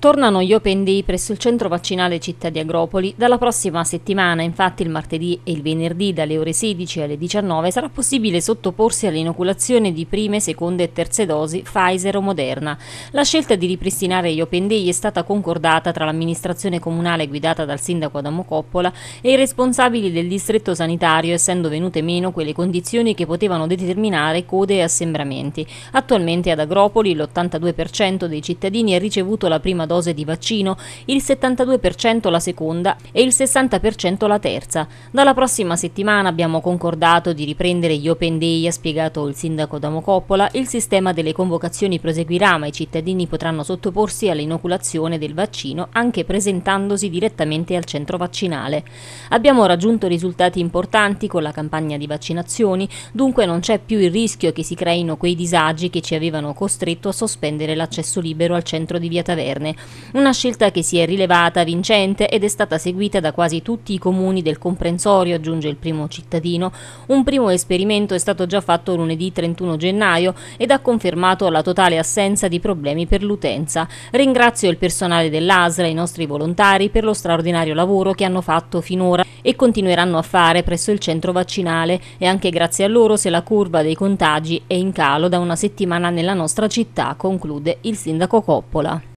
Tornano gli Open Day presso il centro vaccinale Città di Agropoli. Dalla prossima settimana, infatti, il martedì e il venerdì dalle ore 16 alle 19 sarà possibile sottoporsi all'inoculazione di prime, seconde e terze dosi Pfizer o Moderna. La scelta di ripristinare gli Open Day è stata concordata tra l'amministrazione comunale guidata dal sindaco Adamo Coppola e i responsabili del distretto sanitario, essendo venute meno quelle condizioni che potevano determinare code e assembramenti. Attualmente ad Agropoli l'82% dei cittadini ha ricevuto la prima dose di vaccino, il 72% la seconda e il 60% la terza. Dalla prossima settimana abbiamo concordato di riprendere gli Open Day, ha spiegato il sindaco Damocoppola, il sistema delle convocazioni proseguirà ma i cittadini potranno sottoporsi all'inoculazione del vaccino anche presentandosi direttamente al centro vaccinale. Abbiamo raggiunto risultati importanti con la campagna di vaccinazioni, dunque non c'è più il rischio che si creino quei disagi che ci avevano costretto a sospendere l'accesso libero al centro di Via Taverne. Una scelta che si è rilevata vincente ed è stata seguita da quasi tutti i comuni del comprensorio, aggiunge il primo cittadino. Un primo esperimento è stato già fatto lunedì 31 gennaio ed ha confermato la totale assenza di problemi per l'utenza. Ringrazio il personale dell'ASRA e i nostri volontari per lo straordinario lavoro che hanno fatto finora e continueranno a fare presso il centro vaccinale e anche grazie a loro se la curva dei contagi è in calo da una settimana nella nostra città, conclude il sindaco Coppola.